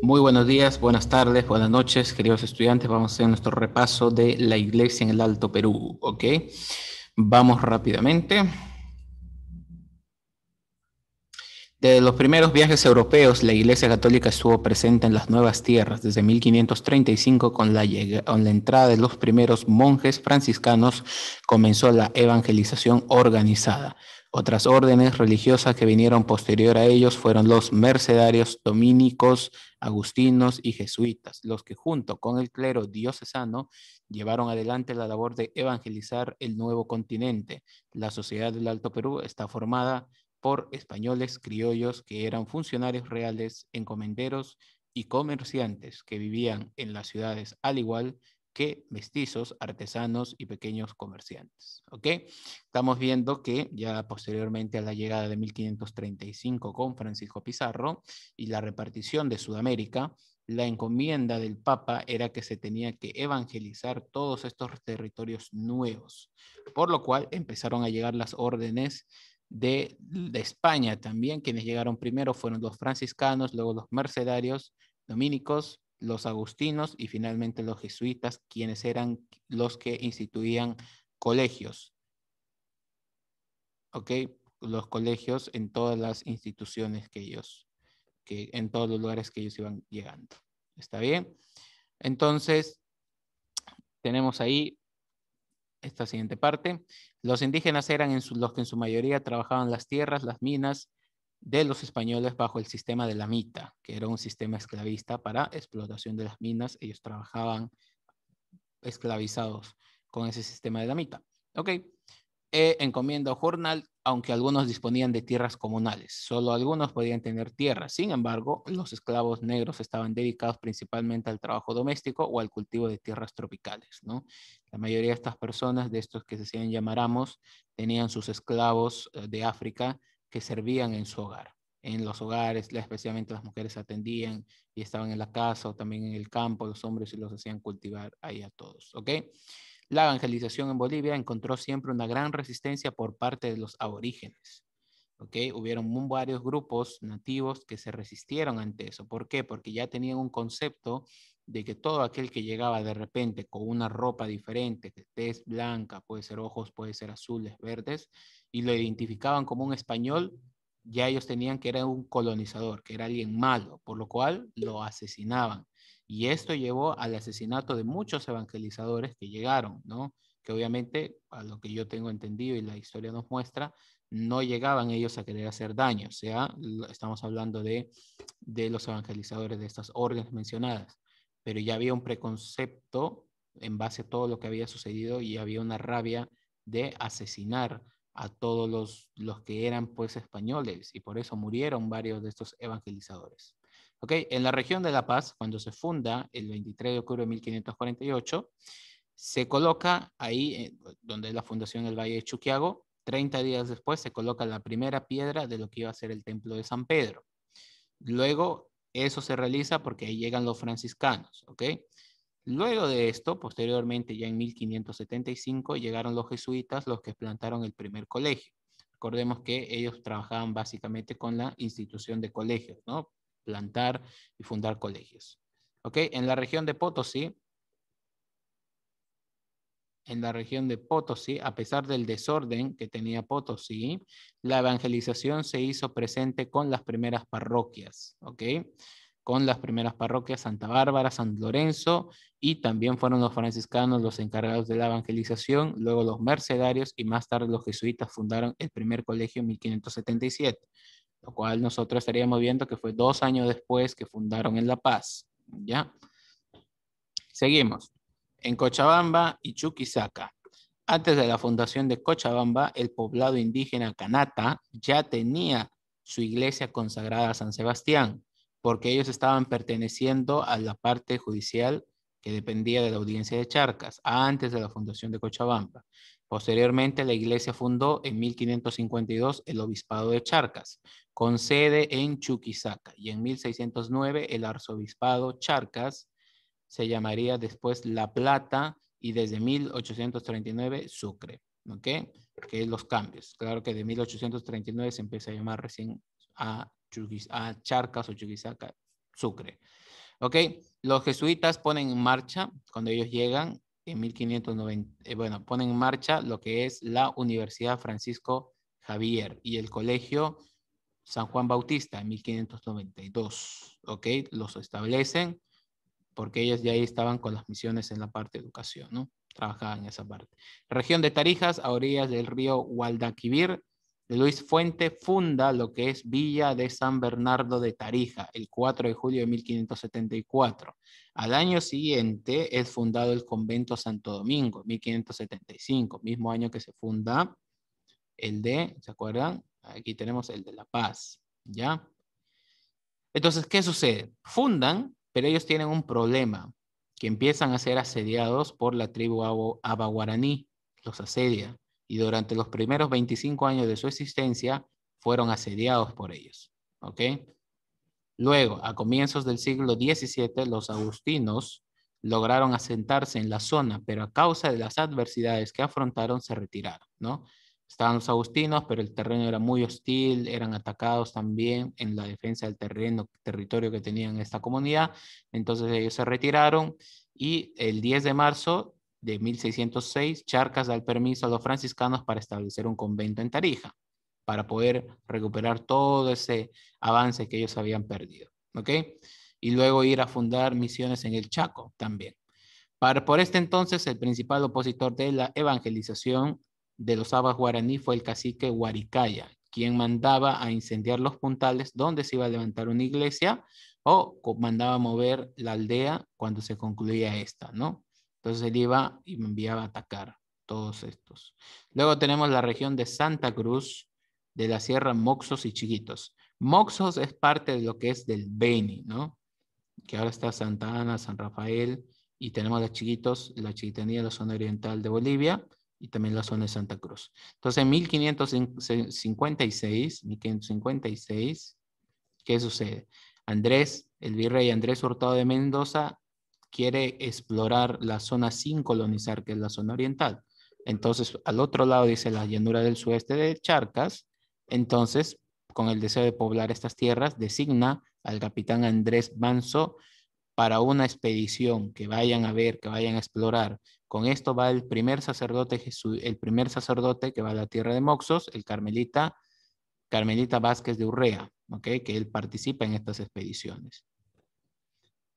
Muy buenos días, buenas tardes, buenas noches, queridos estudiantes. Vamos a hacer nuestro repaso de la iglesia en el Alto Perú, ¿ok? Vamos rápidamente. Desde los primeros viajes europeos, la Iglesia Católica estuvo presente en las nuevas tierras desde 1535 con la, con la entrada de los primeros monjes franciscanos comenzó la evangelización organizada. Otras órdenes religiosas que vinieron posterior a ellos fueron los mercedarios dominicos, agustinos y jesuitas, los que junto con el clero diocesano llevaron adelante la labor de evangelizar el nuevo continente. La sociedad del Alto Perú está formada por españoles criollos que eran funcionarios reales, encomenderos y comerciantes que vivían en las ciudades al igual que mestizos, artesanos y pequeños comerciantes. ¿ok? Estamos viendo que ya posteriormente a la llegada de 1535 con Francisco Pizarro y la repartición de Sudamérica, la encomienda del Papa era que se tenía que evangelizar todos estos territorios nuevos, por lo cual empezaron a llegar las órdenes de, de España también, quienes llegaron primero fueron los franciscanos, luego los mercedarios dominicos, los agustinos y finalmente los jesuitas, quienes eran los que instituían colegios. ¿Ok? Los colegios en todas las instituciones que ellos, que en todos los lugares que ellos iban llegando. ¿Está bien? Entonces, tenemos ahí esta siguiente parte. Los indígenas eran los que en su mayoría trabajaban las tierras, las minas, de los españoles bajo el sistema de la mita, que era un sistema esclavista para explotación de las minas. Ellos trabajaban esclavizados con ese sistema de la mita. Ok. Eh, encomienda jornal, aunque algunos disponían de tierras comunales. Solo algunos podían tener tierras. Sin embargo, los esclavos negros estaban dedicados principalmente al trabajo doméstico o al cultivo de tierras tropicales. ¿no? La mayoría de estas personas, de estos que se hacían llamar tenían sus esclavos eh, de África que servían en su hogar. En los hogares, especialmente las mujeres atendían y estaban en la casa o también en el campo, los hombres y los hacían cultivar ahí a todos. ¿Ok? La evangelización en Bolivia encontró siempre una gran resistencia por parte de los aborígenes. Okay. Hubieron varios grupos nativos que se resistieron ante eso. ¿Por qué? Porque ya tenían un concepto de que todo aquel que llegaba de repente con una ropa diferente, que es blanca, puede ser ojos, puede ser azules, verdes, y lo identificaban como un español, ya ellos tenían que era un colonizador, que era alguien malo, por lo cual lo asesinaban. Y esto llevó al asesinato de muchos evangelizadores que llegaron, ¿no? Que obviamente, a lo que yo tengo entendido y la historia nos muestra, no llegaban ellos a querer hacer daño, o sea, estamos hablando de, de los evangelizadores de estas órdenes mencionadas pero ya había un preconcepto en base a todo lo que había sucedido y había una rabia de asesinar a todos los, que eran pues españoles y por eso murieron varios de estos evangelizadores. Okay. En la región de La Paz, cuando se funda el 23 de octubre de 1548, se coloca ahí, eh, donde es la fundación del Valle de Chuquiago, 30 días después se coloca la primera piedra de lo que iba a ser el templo de San Pedro. Luego eso se realiza porque ahí llegan los franciscanos, ¿ok? Luego de esto, posteriormente, ya en 1575, llegaron los jesuitas, los que plantaron el primer colegio. Recordemos que ellos trabajaban básicamente con la institución de colegios, ¿no? Plantar y fundar colegios. ¿Ok? En la región de Potosí, en la región de Potosí, a pesar del desorden que tenía Potosí, la evangelización se hizo presente con las primeras parroquias, ¿ok? Con las primeras parroquias, Santa Bárbara, San Lorenzo, y también fueron los franciscanos los encargados de la evangelización, luego los mercedarios y más tarde los jesuitas fundaron el primer colegio en 1577, lo cual nosotros estaríamos viendo que fue dos años después que fundaron en La Paz, ¿ya? Seguimos en Cochabamba y Chuquisaca. Antes de la fundación de Cochabamba, el poblado indígena Canata ya tenía su iglesia consagrada a San Sebastián, porque ellos estaban perteneciendo a la parte judicial que dependía de la audiencia de Charcas, antes de la fundación de Cochabamba. Posteriormente, la iglesia fundó en 1552 el obispado de Charcas, con sede en Chuquisaca, y en 1609 el arzobispado Charcas, se llamaría después La Plata y desde 1839 Sucre, ¿ok? Que es los cambios. Claro que de 1839 se empieza a llamar recién a, Charcas o Chuquisaca Sucre, ¿ok? Los jesuitas ponen en marcha, cuando ellos llegan, en 1590, eh, bueno, ponen en marcha lo que es la Universidad Francisco Javier y el Colegio San Juan Bautista en 1592, ¿ok? Los establecen porque ellos ya ahí estaban con las misiones en la parte de educación, ¿no? Trabajaban en esa parte. Región de Tarijas, a orillas del río Guadalquivir, Luis Fuente funda lo que es Villa de San Bernardo de Tarija el 4 de julio de 1574. Al año siguiente es fundado el convento Santo Domingo, 1575, mismo año que se funda el de, ¿se acuerdan? Aquí tenemos el de La Paz, ¿ya? Entonces, ¿qué sucede? Fundan pero ellos tienen un problema, que empiezan a ser asediados por la tribu abaguaraní, los asedia, y durante los primeros 25 años de su existencia fueron asediados por ellos. ¿ok? Luego, a comienzos del siglo XVII, los agustinos lograron asentarse en la zona, pero a causa de las adversidades que afrontaron se retiraron, ¿no? Estaban los agustinos, pero el terreno era muy hostil, eran atacados también en la defensa del terreno, territorio que tenían esta comunidad. Entonces ellos se retiraron y el 10 de marzo de 1606, Charcas da el permiso a los franciscanos para establecer un convento en Tarija, para poder recuperar todo ese avance que ellos habían perdido. ¿Ok? y luego ir a fundar misiones en el Chaco también. Para, por este entonces, el principal opositor de la evangelización de los abas guaraní fue el cacique Guaricaya, quien mandaba a incendiar los puntales donde se iba a levantar una iglesia o mandaba a mover la aldea cuando se concluía esta, ¿no? Entonces él iba y enviaba a atacar todos estos. Luego tenemos la región de Santa Cruz, de la Sierra Moxos y Chiquitos. Moxos es parte de lo que es del Beni, ¿no? Que ahora está Santa Ana, San Rafael, y tenemos los Chiquitos, la Chiquitanía de la zona oriental de Bolivia y también la zona de Santa Cruz. Entonces, en 1556, 1556, ¿qué sucede? Andrés, el virrey Andrés Hurtado de Mendoza, quiere explorar la zona sin colonizar, que es la zona oriental. Entonces, al otro lado dice la llanura del sueste de Charcas. Entonces, con el deseo de poblar estas tierras, designa al capitán Andrés Manso para una expedición que vayan a ver, que vayan a explorar. Con esto va el primer sacerdote Jesús, el primer sacerdote que va a la tierra de Moxos, el carmelita Carmelita Vázquez de Urrea, ¿okay? que él participa en estas expediciones.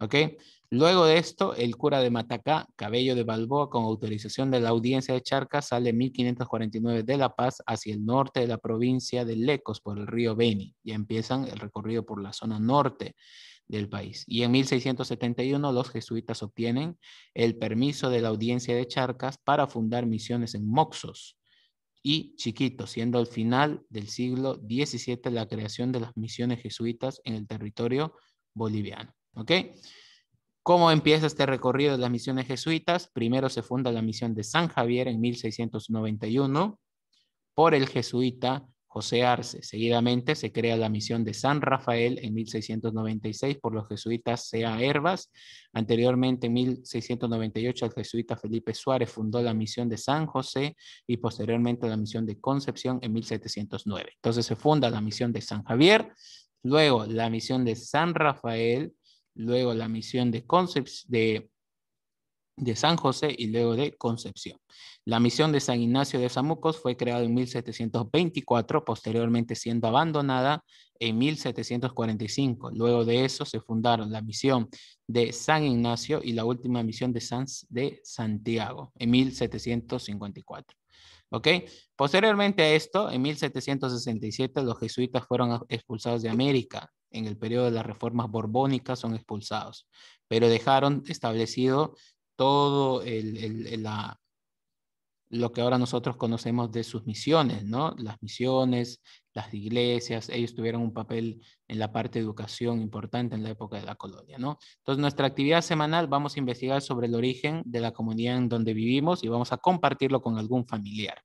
¿okay? Luego de esto, el cura de Matacá, Cabello de Balboa, con autorización de la audiencia de Charca, sale en 1549 de La Paz hacia el norte de la provincia de Lecos por el río Beni. Ya empiezan el recorrido por la zona norte del país. Y en 1671 los jesuitas obtienen el permiso de la audiencia de Charcas para fundar misiones en Moxos y Chiquito, siendo al final del siglo XVII la creación de las misiones jesuitas en el territorio boliviano. ¿Ok? ¿Cómo empieza este recorrido de las misiones jesuitas? Primero se funda la misión de San Javier en 1691 por el jesuita José Arce. Seguidamente se crea la misión de San Rafael en 1696 por los jesuitas C.A. Herbas. Anteriormente, en 1698, el jesuita Felipe Suárez fundó la misión de San José y posteriormente la misión de Concepción en 1709. Entonces se funda la misión de San Javier, luego la misión de San Rafael, luego la misión de, Concepción, de de San José y luego de Concepción. La misión de San Ignacio de Zamucos fue creada en 1724, posteriormente siendo abandonada en 1745. Luego de eso se fundaron la misión de San Ignacio y la última misión de, de Santiago en 1754. ¿Ok? Posteriormente a esto, en 1767 los jesuitas fueron expulsados de América. En el periodo de las reformas borbónicas son expulsados, pero dejaron establecido todo lo que ahora nosotros conocemos de sus misiones, ¿no? Las misiones, las iglesias, ellos tuvieron un papel en la parte de educación importante en la época de la colonia, ¿no? Entonces, nuestra actividad semanal vamos a investigar sobre el origen de la comunidad en donde vivimos y vamos a compartirlo con algún familiar.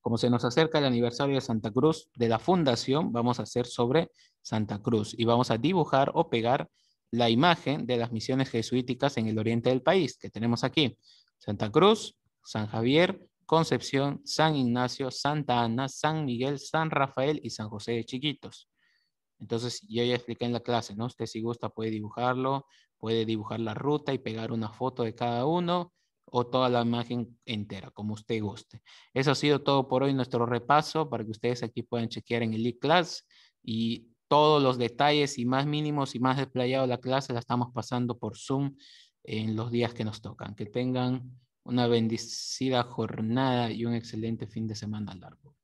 Como se nos acerca el aniversario de Santa Cruz, de la fundación, vamos a hacer sobre Santa Cruz y vamos a dibujar o pegar la imagen de las misiones jesuíticas en el oriente del país, que tenemos aquí. Santa Cruz, San Javier, Concepción, San Ignacio, Santa Ana, San Miguel, San Rafael y San José de Chiquitos. Entonces, yo ya expliqué en la clase, ¿no? Usted si gusta puede dibujarlo, puede dibujar la ruta y pegar una foto de cada uno o toda la imagen entera, como usted guste. Eso ha sido todo por hoy nuestro repaso para que ustedes aquí puedan chequear en el e-class y todos los detalles y más mínimos y más desplayado la clase la estamos pasando por Zoom en los días que nos tocan. Que tengan una bendecida jornada y un excelente fin de semana largo.